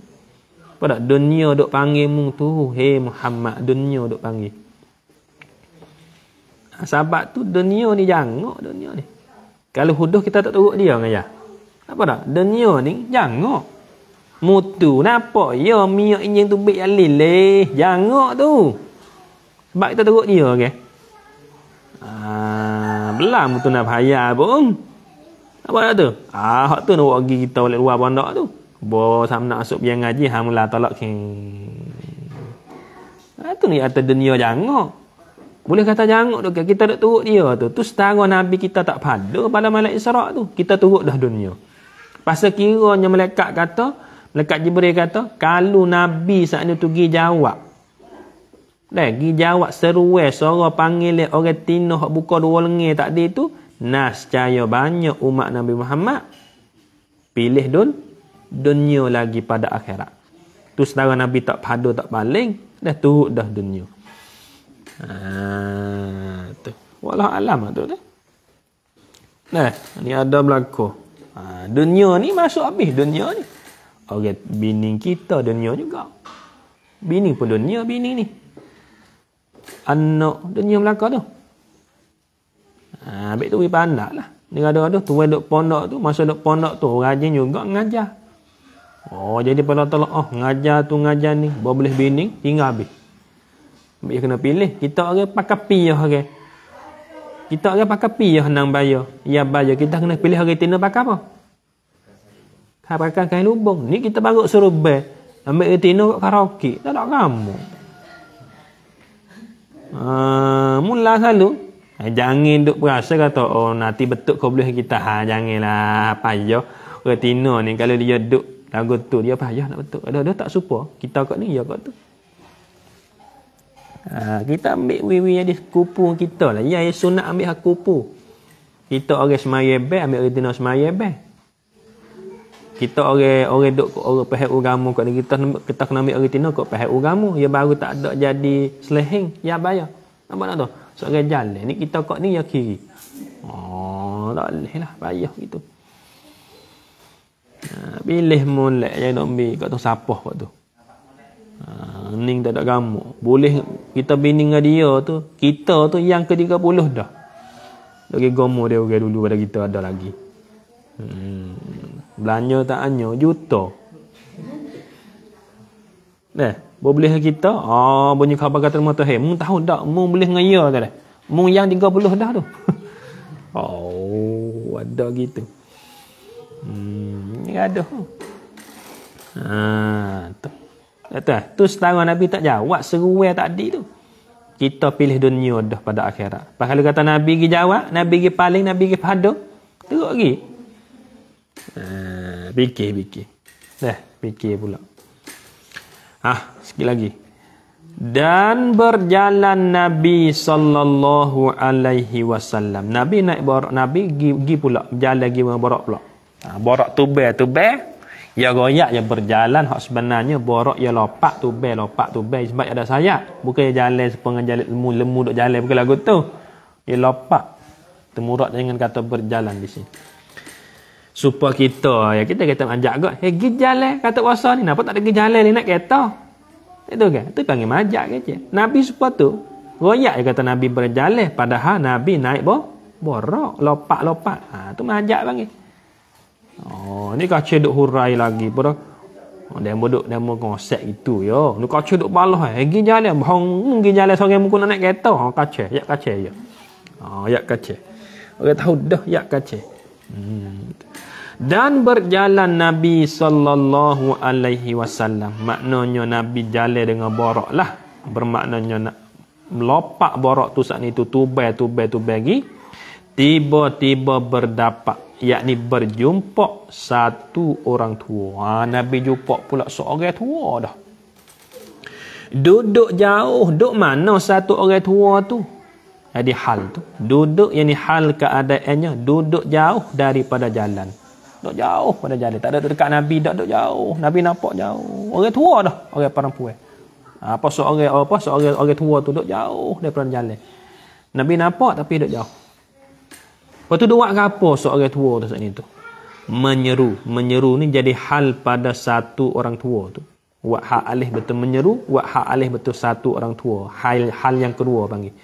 Pada dunia dak panggil mu tu, hey Muhammad, dunia dak panggil. Ha, sahabat tu dunia ni jangok dunia ni. Kalau huduh kita tak turut dia ngaya. Kan, apa dah? Dunia ni jangan. Mutu napa? ya miak injing tu bek yang le Jangan tu. Sebab kita teruk dia ke. Okay? Ah, belah mutu nak bahaya pun. Apa dah tu? Ah, hak tu nak pergi kita balik luar pondok tu. Bo sam nak masuk yang ngaji hamula tolak ke. Ah, tu ni atas dunia jangan. Boleh kata jangan tu Kita nak teruk dia tu. Tu setara Nabi kita tak padu pada malam Isra' tu. Kita teruk dah dunia. Pasal kiranya melekat kata, malaikat Jibril kata, kalau Nabi saat ini pergi jawab. Dah, pergi jawab seruai, suara panggil orang tina yang buka dua lengi tak ada itu. Nas cahaya banyak umat Nabi Muhammad. Pilih dun, dunia lagi pada akhirat. Tu setara Nabi tak padu tak paling, dah tu dah dunia. Ha, tu. Walau alam lah tu. Nah, ni ada belakang. Ha, dunia ni masuk habis dunia ni. Orang okay, bini kita dunia juga. Bini pun dunia bini ni. Anak dunia Melaka tu. Ha, baik tu pergi lah. Dia ada tu, tuan duk pondok tu, masa duk pondok tu, rajin juga ngajar. Oh, jadi pada tolak, oh, ngajar tu, ngajar ni, boleh bini, tinggal habis. Dia kena pilih, kita orang pakai pi orang. Okay kita akan pakai pi yang hendang bayar ya bayar kita kena pilih hari tina pakai apa kalau pakai kain lubung ni kita baru suruh bay ambil hari tina kat karaoke tak nak kamu uh, ah, mula selalu eh, jangan duk berasa kata oh nanti betul kau boleh kita ha, janganlah payah hari tina ni kalau dia duk lagu tu dia payah nak betul dia, dia tak suka kita kat ni ya kat tu Ha, kita ambil wiwi jadi kupu kita lah. Ya, Yesus nak ambil hak kupu. Kita orang semaya baik, ambil orang tina semaya baik. Kita orang orang duk orang pahit ugamu kat kita, kita kena ambil orang tina kat pahit ugamu. Ya baru tak ada jadi seleheng. Ya bayar. Nampak nak tu? So, orang jalan ni kita kat ni ya kiri. Oh, tak boleh lah. Bayar gitu. Ha, pilih mulai yang nak ambil kat tu sapah kat tu. Ah, Ning tak ada gamuk Boleh kita bini dengan dia tu Kita tu yang ke-30 dah Lagi gomor dia okay, dulu pada kita ada lagi hmm. Belanja tak hanya juta Eh, boleh kita oh, bunyi khabar kata mata hey, eh, mung tahu tak mung boleh dengan ya tadi. Mung yang 30 dah tu. oh, ada gitu. Hmm, ada. Ah, tu. Kata, tu setara Nabi tak jawab tak tadi tu. Kita pilih dunia dah pada akhirat. Lepas kalau kata Nabi pergi jawab, Nabi pergi paling, Nabi pergi padu. Teruk lagi. Uh, fikir, fikir. Dah, fikir pula. Ah, sikit lagi. Dan berjalan Nabi sallallahu alaihi wasallam. Nabi naik borak, Nabi pergi pula, berjalan pergi borak pula. Ah, borak tubal, tubal. Ya goyak ya berjalan hak sebenarnya borok ya lopak tu bel lopak tu bel sebab ada sayap. Bukan ya jalan sepengan jalan lemu lemu dok jalan bukan lagu tu. Ya lopak. Temurak dengan kata berjalan di sini. Supa kita ya kita kata majak gak. Hei eh, gi jalan kata puasa ni napa tak ada gi jalan ni nak kereta. Itu kan? Itu panggil majak ke cik? Nabi supa tu. Goyak ya kata Nabi berjalan padahal Nabi naik bo borok lopak-lopak. Ha tu majak panggil. Oh, ni kaca duk hurai lagi pun dah. Oh, dia bodoh dia mau konsep itu yo. Nu kaca duk balah eh. Gi jalan bohong mungkin jalan seorang muka nak naik kereta. Ha oh, kaca, ya kaca ya. Oh, yak kaca. Orang tahu dah yak kaca. Hmm. Dan berjalan Nabi sallallahu alaihi wasallam. Maknanya Nabi jalan dengan borok lah. Bermaknanya nak melopak borok tu saat itu tubai tubai tubai lagi. Tiba-tiba berdapat yakni berjumpa satu orang tua. Ha, Nabi jumpa pula seorang tua dah. Duduk jauh, duduk mana satu orang tua tu? Jadi hal tu. Duduk yang ni hal keadaannya, duduk jauh daripada jalan. Duduk jauh pada jalan. Tak ada dekat Nabi, tak duduk jauh. Nabi nampak jauh. Orang tua dah, orang perempuan. Ha, apa seorang apa seorang orang tua tu duduk jauh daripada jalan. Nabi nampak tapi duduk jauh. Lepas tu dia buat apa seorang tua tu saat ni Menyeru. Menyeru ni jadi hal pada satu orang tua tu. Buat hak alih betul menyeru. Buat hak alih betul satu orang tua. Hal, hal yang kedua panggil.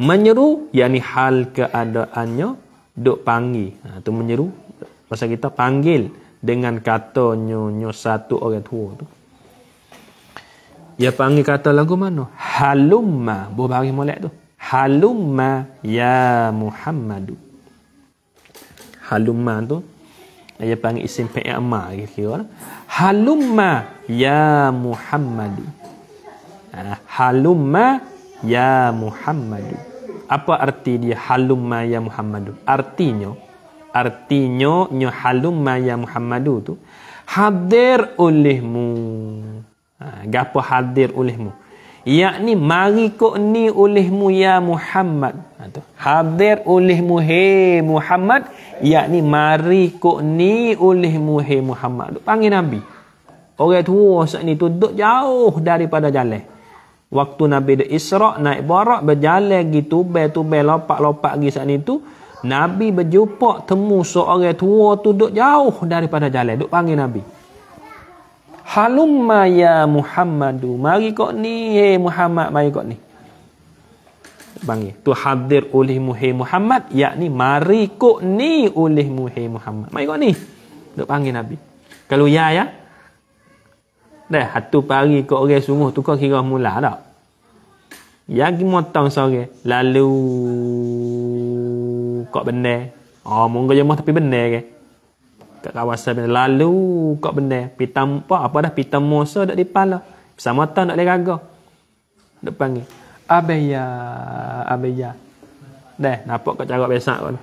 Menyeru, yakni hal keadaannya duk panggil. Ha, tu menyeru. Pasal kita panggil dengan kata nyonya satu orang tua tu. Ya panggil kata lagu mana? Halumma. Buah bahagian mulai tu. Halumma ya Muhammadu. Haluma tu dia panggil isim fi'il amar lah. ya muhammad ha, haluma ya muhammad apa arti dia haluma ya muhammad artinya artinya nyo haluma ya muhammad tu hadir olehmu ha, gapo hadir olehmu yakni mari kok ni olehmu ya Muhammad ha, hadir olehmu he Muhammad yakni mari kok ni olehmu he Muhammad Duk panggil Nabi orang tua saat ni duduk jauh daripada jalan waktu Nabi di Isra' naik barak berjalan pergi tubel tubel lopak-lopak pergi saat ni tu Nabi berjumpa temu seorang tua tu duduk jauh daripada jalan duduk panggil Nabi Halumma ya Muhammadu. Mari kok ni, hey Muhammad, mari kok ni. Bangi. Tu hadir oleh muhe Muhammad, yakni mari kok ni oleh muhe Muhammad. Mari kok ni. Duk panggil Nabi. Kalau ya ya. Dah, hatu pagi kok orang okay, sungguh tu kau kira mula tak? Ya ki motong sore. Lalu kok benar. Oh, mungkin jemah tapi benar ke? Okay? kat kawasan benda lalu kat benda pitam apa apa dah pitam mosa dak dipala sama tak nak leraga dak panggil abaya abaya deh nampak kat cara besak kan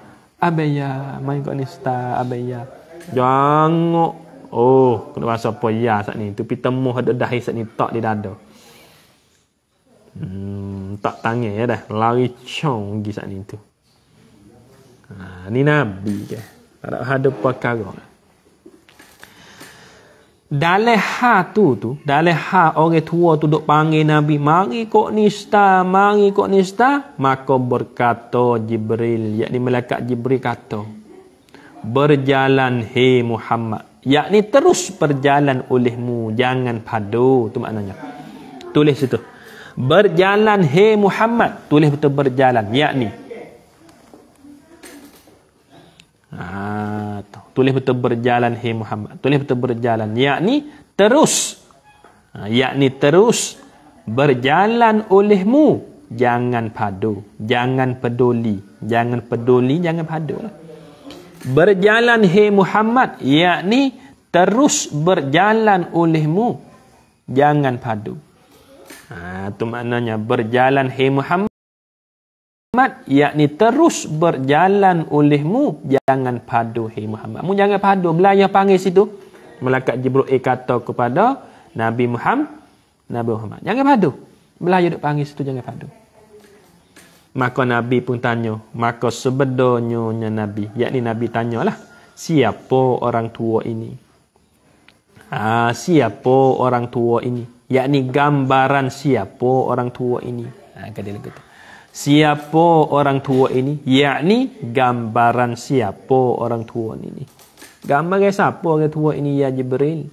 abaya main kat ni abaya jangok oh kena rasa apa ya sat ni tu pitam mo ada dah sat ni tak di dada hmm, tak tangih ya dah lari chong gi sat ni tu ha, ni nabi ke tak ada hadap perkara. Dalam ha tu tu, dalam ha orang tua tu duk panggil Nabi, mari kok nista, mari kok nista, maka berkata Jibril, yakni malaikat Jibril kata, berjalan he Muhammad. Yakni terus berjalan olehmu, jangan padu, tu maknanya. Tulis situ. Berjalan he Muhammad, tulis betul berjalan, yakni. Ah, tulis betul berjalan hey Muhammad tulis betul berjalan yakni terus ha, yakni terus berjalan olehmu jangan padu jangan peduli jangan peduli jangan padu lah. berjalan hey Muhammad yakni terus berjalan olehmu jangan padu ha, itu maknanya berjalan hey Muhammad hikmat yakni terus berjalan olehmu jangan padu hai Muhammad mu jangan padu belayar panggil situ malaikat jibril kata kepada Nabi Muhammad Nabi Muhammad jangan padu belayar duk panggil situ jangan padu maka Nabi pun tanya maka sebenarnya Nabi yakni Nabi tanyalah siapa orang tua ini ha, siapa orang tua ini yakni gambaran siapa orang tua ini ha, kata kata siapa orang tua ini yakni gambaran siapa orang tua ini gambar siapa orang tua ini ya jibril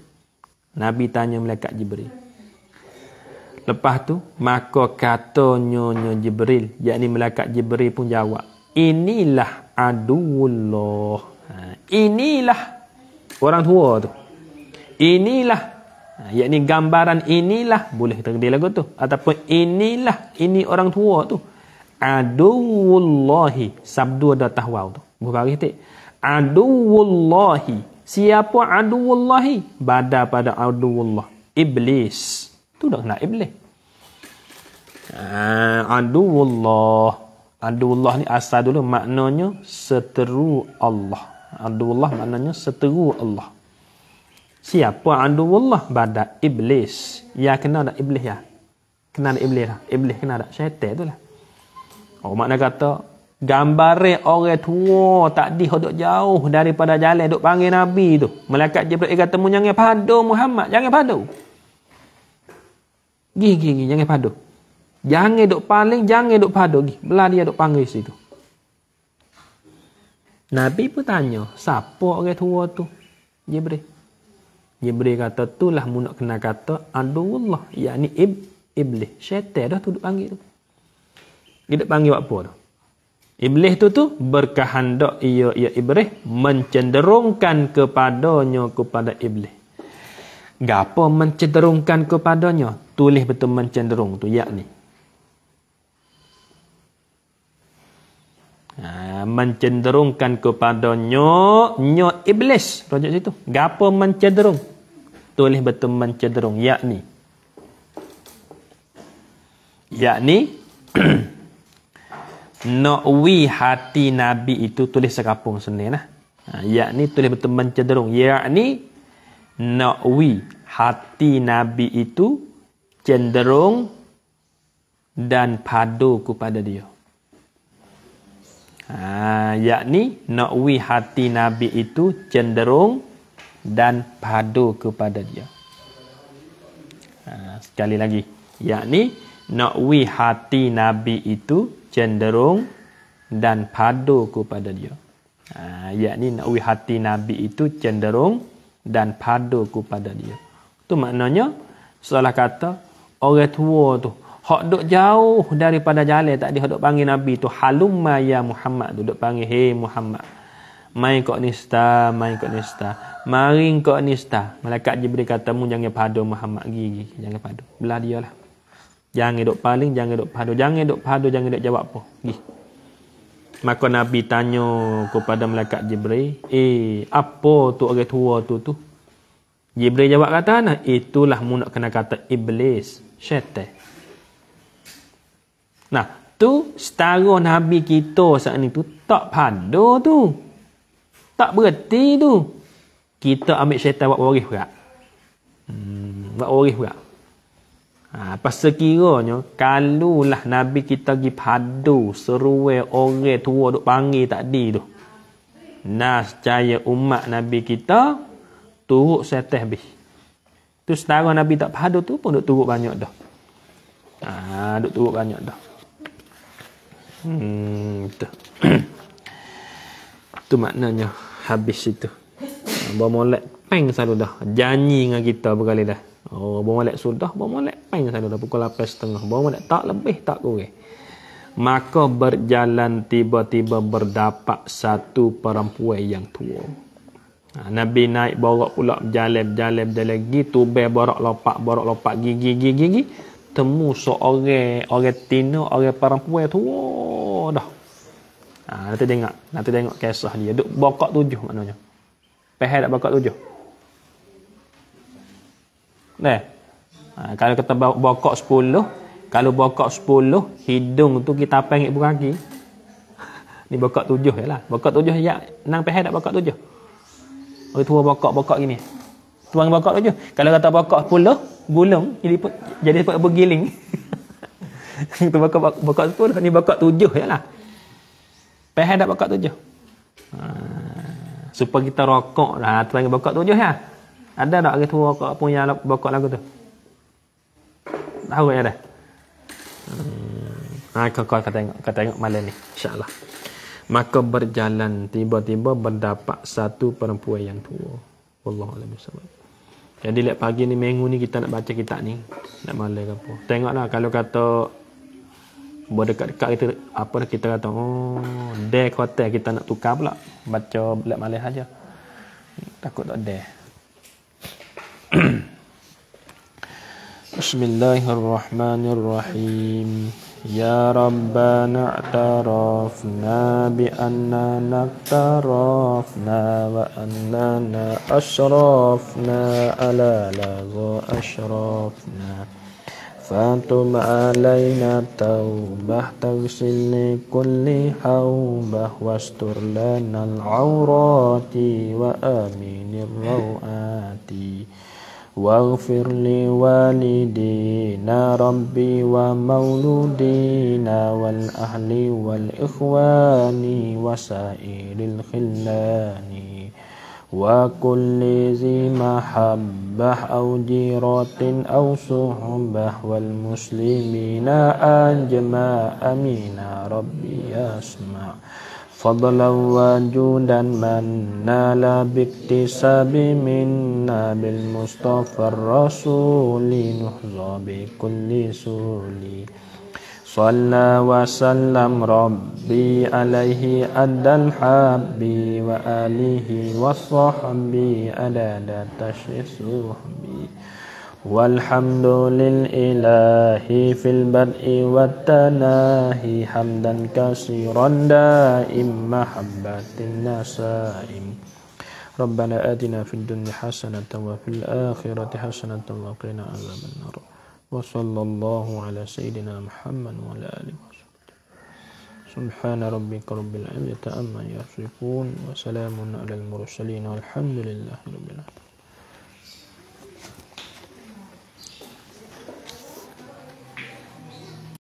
nabi tanya malaikat jibril lepas tu maka kata nyonya jibril yakni malaikat jibril pun jawab inilah aduullah ha, inilah orang tua tu inilah ha, yakni gambaran inilah boleh terjadi lagu tu ataupun inilah ini orang tua tu aduwullahi sabdu ada tahwal tu berbagi titik aduwullahi siapa aduwullahi bada pada aduwullah iblis tu dah kena iblis ah, aduwullah aduwullah ni asal dulu maknanya seteru Allah aduwullah maknanya seteru Allah siapa aduwullah bada iblis ya kena ada iblis ya kena ada iblis lah iblis kena ada syaitan tu lah Oh, makna kata, gambare orang tua tak dihodok jauh daripada jalan duk panggil Nabi tu. Malaikat Jibril eh, kata, jangan padu Muhammad, jangan padu. Gih, gih, gih, jangan padu. Jangan duk paling, jangan duk padu. Gih, belah dia duk panggil situ. Nabi pun tanya, siapa orang tua tu? Jibril. Jibril kata, itulah mu nak kena kata, Abdullah, yakni ib, iblis. Syaitan dah tu duk panggil tu. Dia tak panggil apa tu. Iblis tu tu berkehendak ia ia Iblis mencenderungkan kepadanya kepada Iblis. Gapo mencenderungkan kepadanya? Tulis betul mencenderung tu yakni. Ha, mencenderungkan kepadanya nyo iblis rojak situ gapo mencenderung tulis betul mencenderung yakni yakni Nakwi hati Nabi itu tulis sekapung seni, lah. Ha, yakni tulis betul mencederung. Yakni nakwi hati Nabi itu cenderung dan padu kepada dia. Ha, yakni nakwi hati Nabi itu cenderung dan padu kepada dia. Ha, sekali lagi. Yakni nakwi hati Nabi itu cenderung dan padu kepada dia. Ha, yakni nawi hati Nabi itu cenderung dan padu kepada dia. Tu maknanya, salah kata, orang tua tu hak duk jauh daripada jalan tak dia duk panggil nabi tu halum maya muhammad tu duk panggil hey muhammad mai kok nista mai kok nista mari kok nista malaikat jibril katamu jangan padu muhammad gigi jangan padu belah dialah Jangan duk paling, jangan duk padu. Jangan duk padu, jangan duk jawab apa. Gi. Maka Nabi tanya kepada malaikat Jibril, "Eh, apa tu orang tua tu tu?" Jibril jawab kata, "Nah, itulah mu nak kena kata iblis, syaitan." Nah, tu setara Nabi kita saat ni tu tak padu tu. Tak berhenti tu. Kita ambil syaitan buat waris pula. Hmm, buat waris pula. Ha, pas sekiranya lah Nabi kita pergi padu seruai orang tua duk panggil tadi tu. Nas caya umat Nabi kita turut setih bih. Tu setara Nabi tak padu tu pun duk turut banyak dah. Ha, duk turut banyak dah. Hmm, tu. tu maknanya habis itu. Ha, molek peng selalu dah. Janji dengan kita berkali dah. Oh, bawa molek sudah, bawa molek main sana dah pukul 8.30. Bawa molek tak lebih, tak kurang. Maka berjalan tiba-tiba berdapat satu perempuan yang tua. Ha, Nabi naik borok pula berjalan, berjalan, berjalan lagi. Tubai borok lopak, borok lopak, gigi, gigi, gigi. Temu seorang, orang tina, orang perempuan tua dah. Ha, nanti tengok, nanti tengok kisah dia. Duk bokok tujuh maknanya. Pahal tak bokok tujuh? Nah. Ha, kalau kita bokok 10, kalau bokok 10, hidung tu kita panggil buku kaki. Ni bokok 7 jelah. Bokok 7 ya nang pehai dak bokok 7. Oi tua bokok-bokok gini. Tuang bokok 7. Kalau kata bokok 10, gulung jadi jadi sebab bergiling. Itu bokok bokok 10 ni bokok 7 jelah. Pehai dak bokok 7. Ha, supaya kita rokok lah tuang bokok 7 ya. Ada tak orang tua kau punya bakat lagu tu? Tahu ke ada? Hmm. Ha, kau kau kau tengok, kau tengok malam ni. InsyaAllah. Maka berjalan tiba-tiba berdapat satu perempuan yang tua. Allah Alam Bismillah. Jadi lihat pagi ni minggu ni kita nak baca kitab ni. Nak malam ke apa. Tengoklah kalau kata berdekat-dekat kita apa kita kata oh dek hotel kita nak tukar pula baca belak malam aja. Takut tak dek. بسم الله الرحمن الرحيم يا ربنا اعترفنا بأننا نقترفنا وأننا أشرفنا على لغو أشرفنا فانتم علينا توبة تغسل لكل حوبة واستر لنا العورات وآمن الروآت واغفر لوالدينا ربي ومولودينا والأهل والإخوان وسائر الخلان وكل ذي محبة أو جيرة أو صحبة والمسلمين أجمع أمين ربي أسمع فضلا وجودا من لا باكتساب منا بالمصطفى الرسول نحظى بكل سهول صلى وسلم ربي عليه أدى الحب وآله والصحب أدى تشريف صحبي والحمد للإله في البدء والتناهي حمدا كثيرا دائم محبة النسائم ربنا آتنا في الدنيا حسنة وفي الآخرة حسنة وقنا عذاب النار وصلى الله على سيدنا محمد وعلى آله وصحبه سبحان ربك رب العزة أما يصفون وسلام على المرسلين والحمد لله رب العالمين